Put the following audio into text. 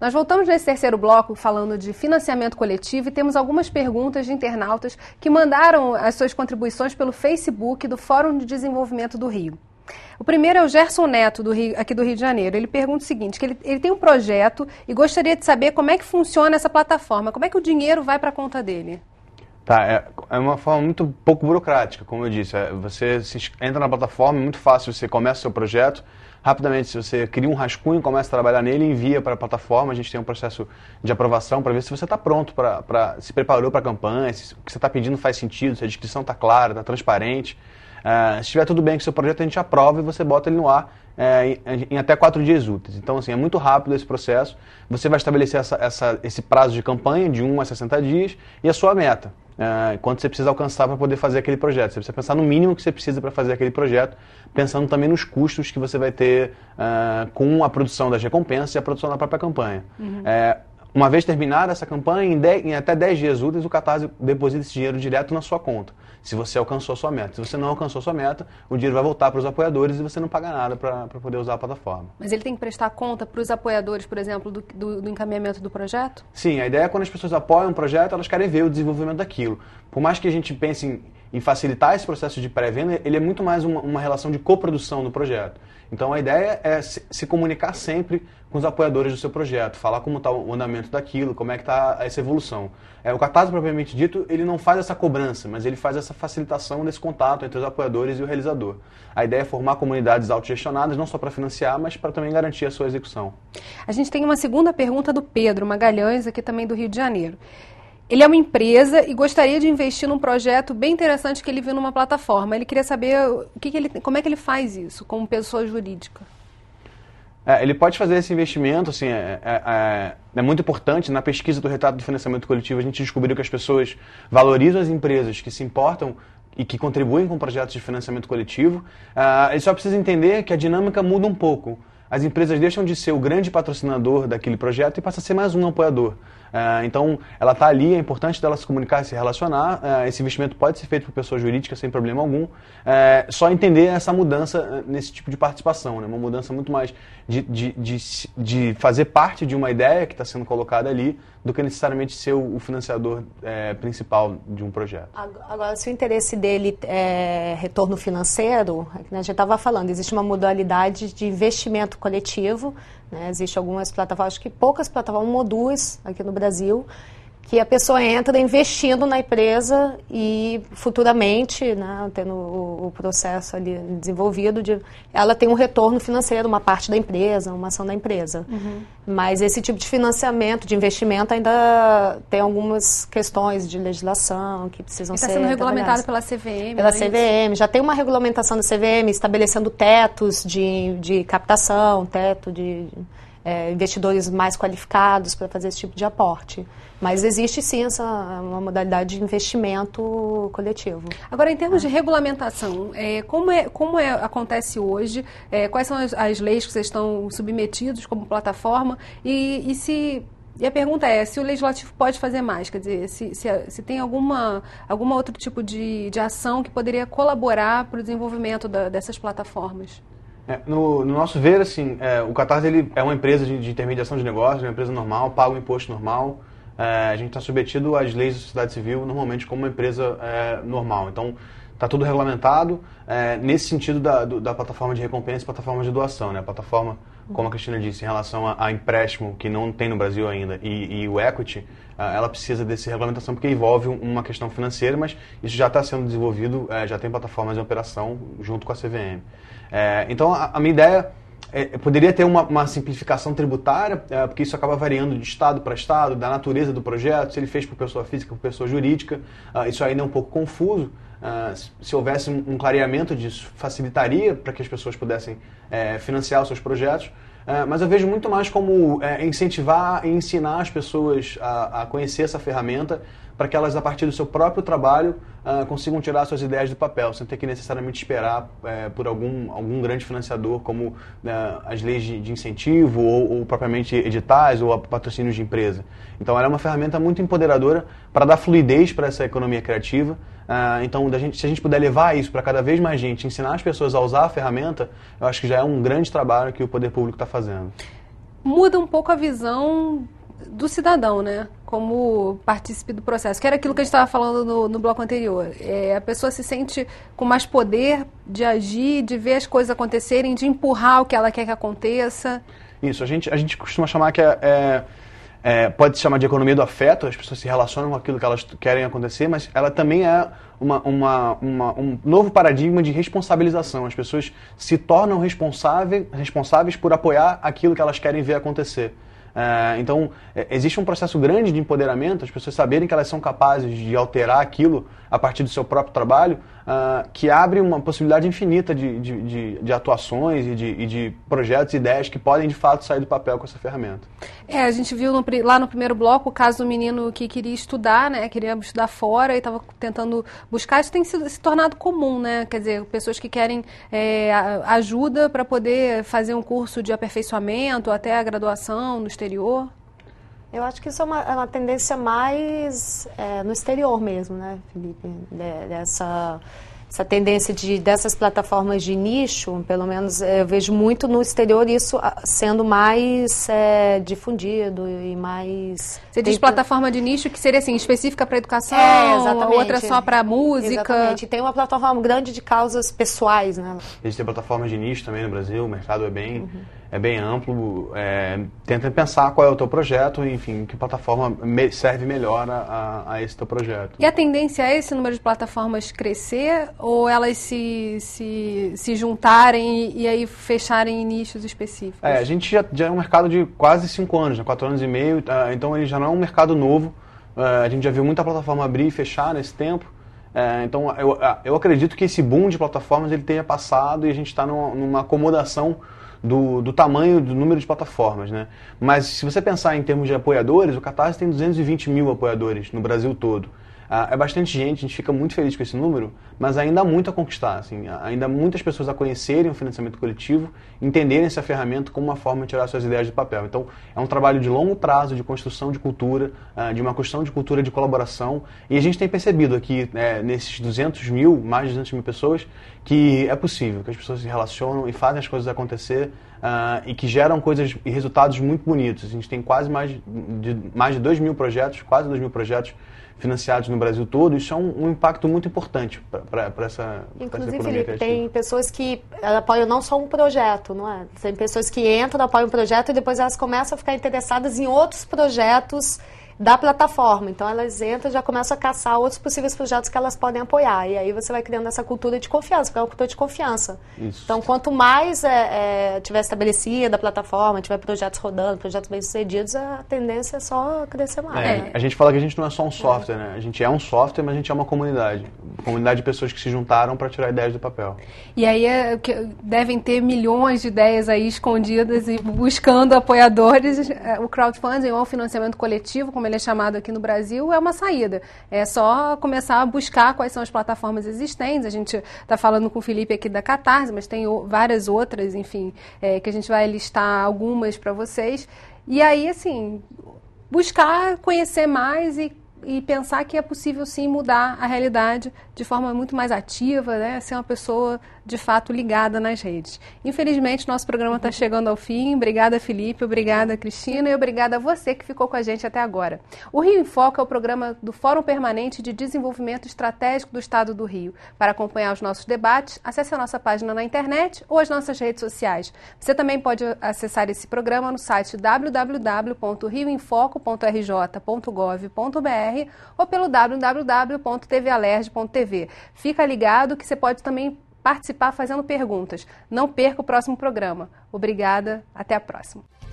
Nós voltamos nesse terceiro bloco falando de financiamento coletivo e temos algumas perguntas de internautas que mandaram as suas contribuições pelo Facebook do Fórum de Desenvolvimento do Rio. O primeiro é o Gerson Neto, do Rio, aqui do Rio de Janeiro. Ele pergunta o seguinte, que ele, ele tem um projeto e gostaria de saber como é que funciona essa plataforma, como é que o dinheiro vai para a conta dele. Tá, é, é, uma forma muito pouco burocrática, como eu disse. É, você se, entra na plataforma, é muito fácil, você começa o seu projeto, Rapidamente, se você cria um rascunho, começa a trabalhar nele, envia para a plataforma, a gente tem um processo de aprovação para ver se você está pronto, pra, pra, se preparou para a campanha, se o que você está pedindo faz sentido, se a descrição está clara, está transparente. Uh, se estiver tudo bem com o seu projeto, a gente aprova e você bota ele no ar é, em, em, até quatro dias úteis. Então, assim, é muito rápido esse processo. Você vai estabelecer essa, essa, esse prazo de campanha de 1 a 60 dias e a sua meta. Ah, quanto você precisa alcançar para poder fazer aquele projeto. Você precisa pensar no mínimo que você precisa para fazer aquele projeto, pensando também nos custos que você vai ter ah, com a produção das recompensas e a produção da própria campanha. Uhum. É, uma vez terminada essa campanha, em, 10, em até 10 dias úteis, o Catarse deposita esse dinheiro direto na sua conta, se você alcançou a sua meta. Se você não alcançou a sua meta, o dinheiro vai voltar para os apoiadores e você não paga nada para poder usar a plataforma. Mas ele tem que prestar conta para os apoiadores, por exemplo, do, do, do, encaminhamento do projeto? Sim, a ideia é quando as pessoas apoiam um projeto, elas querem ver o desenvolvimento daquilo. Por mais que a gente pense em em facilitar esse processo de pré-venda, ele é muito mais uma, uma, relação de coprodução do projeto. Então a ideia é se, se, comunicar sempre com os apoiadores do seu projeto, falar como está o andamento daquilo, como é que está essa evolução. É, o catarse propriamente dito, ele não faz essa cobrança, mas ele faz essa facilitação desse contato entre os apoiadores e o realizador. A ideia é formar comunidades autogestionadas, não só para financiar, mas para também garantir a sua execução. A gente tem uma segunda pergunta do Pedro Magalhães, aqui também do Rio de Janeiro. Ele é uma empresa e gostaria de investir num projeto bem interessante que ele viu numa plataforma. Ele queria saber o que, que ele, como é que ele faz isso como pessoa jurídica. É, ele pode fazer esse investimento, assim, é, é, é, é muito importante na pesquisa do retrato do financiamento coletivo a gente descobriu que as pessoas valorizam as empresas que se importam e que contribuem com projetos de financiamento coletivo. É, ele só precisa entender que a dinâmica muda um pouco. As empresas deixam de ser o grande patrocinador daquele projeto e passa a ser mais um apoiador. É, então, ela está ali, é importante dela se comunicar e se relacionar. É, esse investimento pode ser feito por pessoa jurídica sem problema algum. É, só entender essa mudança nesse tipo de participação, né? uma mudança muito mais de, de, de, de fazer parte de uma ideia que está sendo colocada ali do que necessariamente ser o financiador é, principal de um projeto. Agora, se o interesse dele é retorno financeiro, a já estava falando, existe uma modalidade de investimento coletivo né? Existem algumas plataformas, acho que poucas plataformas, uma ou duas aqui no Brasil, que a pessoa entra investindo na empresa e futuramente, né, tendo o, o, processo ali desenvolvido, de, ela tem um retorno financeiro, uma parte da empresa, uma ação da empresa. Uhum. Mas esse tipo de financiamento, de investimento, ainda tem algumas questões de legislação que precisam tá ser. Está sendo regulamentado pela CVM. Pela é CVM, já tem uma regulamentação da CVM estabelecendo tetos de, de captação, teto de, de é, investidores mais qualificados para fazer esse tipo de aporte. Mas existe sim essa uma modalidade de investimento coletivo. Agora, em termos é. de regulamentação, é, como, é, como é, acontece hoje? É, quais são as, as, leis que vocês estão submetidos como plataforma? E, e se e a pergunta é se o legislativo pode fazer mais, quer dizer, se, se, se tem alguma, alguma outro tipo de, de ação que poderia colaborar para o desenvolvimento da, dessas plataformas. É, no, no, nosso ver, assim, é, o Catarse ele é uma empresa de, de intermediação de negócios, uma empresa normal, paga um imposto normal. É, a gente está submetido às leis da sociedade civil normalmente como uma empresa é, normal. Então, está tudo regulamentado é, nesse sentido da, do, da plataforma de recompensa e plataforma de doação. Né? A plataforma, como a Cristina disse, em relação a, a empréstimo que não tem no Brasil ainda e, e o equity, ah, ela precisa dessa regulamentação porque envolve uma questão financeira, mas isso já está sendo desenvolvido, eh, já tem plataformas de operação junto com a CVM. Eh, então, a, minha ideia é, poderia ter uma, uma simplificação tributária, é, porque isso acaba variando de estado para estado, da natureza do projeto, se ele fez por pessoa física por pessoa jurídica, uh, isso ainda é um pouco confuso. Uh, se houvesse um clareamento disso, facilitaria para que as pessoas pudessem é, financiar os seus projetos. É, mas eu vejo muito mais como é, incentivar e ensinar as pessoas a, a conhecer essa ferramenta para que elas, a partir do seu próprio trabalho, uh, consigam tirar suas ideias do papel, sem ter que necessariamente esperar uh, por algum, algum grande financiador, como uh, as leis de, de incentivo, ou, ou, propriamente editais, ou patrocínios de empresa. Então, ela é uma ferramenta muito empoderadora para dar fluidez para essa economia criativa. Ah, então, da gente, se a gente puder levar isso para cada vez mais gente, ensinar as pessoas a usar a ferramenta, eu acho que já é um grande trabalho que o poder público está fazendo muda um pouco a visão do cidadão, né? Como partícipe do processo, que era aquilo que a gente estava falando no, no, bloco anterior. É, a pessoa se sente com mais poder de agir, de ver as coisas acontecerem, de empurrar o que ela quer que aconteça. Isso, a gente, a gente costuma chamar que é, é... É, pode se chamar de economia do afeto, as pessoas se relacionam com aquilo que elas querem acontecer, mas ela também é uma, uma, uma, um novo paradigma de responsabilização. As pessoas se tornam responsáveis, responsáveis por apoiar aquilo que elas querem ver acontecer. Ah, então, é, existe um processo grande de empoderamento, as pessoas saberem que elas são capazes de alterar aquilo a partir do seu próprio trabalho, uh, que abre uma possibilidade infinita de, de, de, de atuações e de, e de projetos e ideias que podem, de fato, sair do papel com essa ferramenta. É, a gente viu no, lá no primeiro bloco o caso do menino que queria estudar, né, queria estudar fora e estava tentando buscar. Isso tem se tornado comum, né? Quer dizer, pessoas que querem é, ajuda para poder fazer um curso de aperfeiçoamento, até a graduação no exterior interior? Eu acho que isso é uma, é uma tendência mais é, no exterior mesmo, né, Felipe? Dessa essa tendência de, dessas plataformas de nicho, pelo menos é, eu vejo muito no exterior isso ah, sendo mais é, difundido e mais. Você diz plataforma de nicho que seria assim, específica para educação, é, outra só para música. Exatamente. E tem uma plataforma grande de causas pessoais, né? Existem plataformas de nicho também no Brasil, o mercado é bem. Uhum é bem amplo. É, tenta pensar qual é o teu projeto, enfim, que plataforma me serve melhor a, a, esse teu projeto. E a tendência é esse número de plataformas crescer ou elas se, se, se juntarem e, e aí fecharem em nichos específicos? É, a gente já, já é um mercado de quase 5 anos, né, 4 anos e meio, tá? então ele já não é um mercado novo. É, a gente já viu muita plataforma abrir e fechar nesse tempo. É, então, eu, eu acredito que esse boom de plataformas ele tenha passado e a gente está numa, numa acomodação do, do tamanho do número de plataformas, né? Mas se você pensar em termos de apoiadores, o Catarse tem 220 mil apoiadores no Brasil todo. Ah, é bastante gente, a gente fica muito feliz com esse número, mas ainda há muito a conquistar. Assim, ah, ainda há muitas pessoas a conhecerem o financiamento coletivo, entenderem essa ferramenta como uma forma de tirar suas ideias do papel. Então, é um trabalho de longo prazo, de construção de cultura, ah, de uma construção de cultura de colaboração. E a gente tem percebido aqui, né, nesses 200 mil, mais de 200 mil pessoas, que é possível, que as pessoas se relacionam e fazem as coisas acontecer uh, e que geram coisas e resultados muito bonitos. A gente tem quase mais de, mais de 2 mil projetos, quase 2 mil projetos financiados no Brasil todo, isso é um, um impacto muito importante para essa Inclusive, essa Felipe, tem pessoas que apoiam não só um projeto, não é? Tem pessoas que entram, apoiam um projeto e depois elas começam a ficar interessadas em outros projetos da plataforma. Então elas entram, já começam a caçar outros possíveis projetos que elas podem apoiar. E aí você vai criando essa cultura de confiança, porque é uma cultura de confiança. Isso. Então quanto mais é, é, tiver estabelecida a plataforma, tiver projetos rodando, projetos bem-sucedidos, a tendência é só crescer mais. É, né? A gente fala que a gente não é só um software, né? A gente é um software, mas a gente é uma comunidade. comunidade de pessoas que se juntaram para tirar ideias do papel. E aí é, devem ter milhões de ideias aí escondidas e buscando apoiadores. É, o crowdfunding ou o financiamento coletivo, como é ele é chamado aqui no Brasil, é uma saída. É só começar a buscar quais são as plataformas existentes. A gente está falando com o Felipe aqui da Catarse, mas tem várias outras, enfim, é, que a gente vai listar algumas para vocês. E aí, assim, buscar conhecer mais e e pensar que é possível sim mudar a realidade de forma muito mais ativa, né? ser uma pessoa de fato ligada nas redes. Infelizmente, nosso programa está chegando ao fim. Obrigada, Felipe, obrigada, Cristina, e obrigada a você que ficou com a gente até agora. O Rio em Foco é o programa do Fórum Permanente de Desenvolvimento Estratégico do Estado do Rio. Para acompanhar os nossos debates, acesse a nossa página na internet ou as nossas redes sociais. Você também pode acessar esse programa no site www.rioinfoco.rj.gov.br ou pelo www.tvalerj.tv. Fica ligado que você pode também participar fazendo perguntas. Não perca o próximo programa. Obrigada, até a próxima.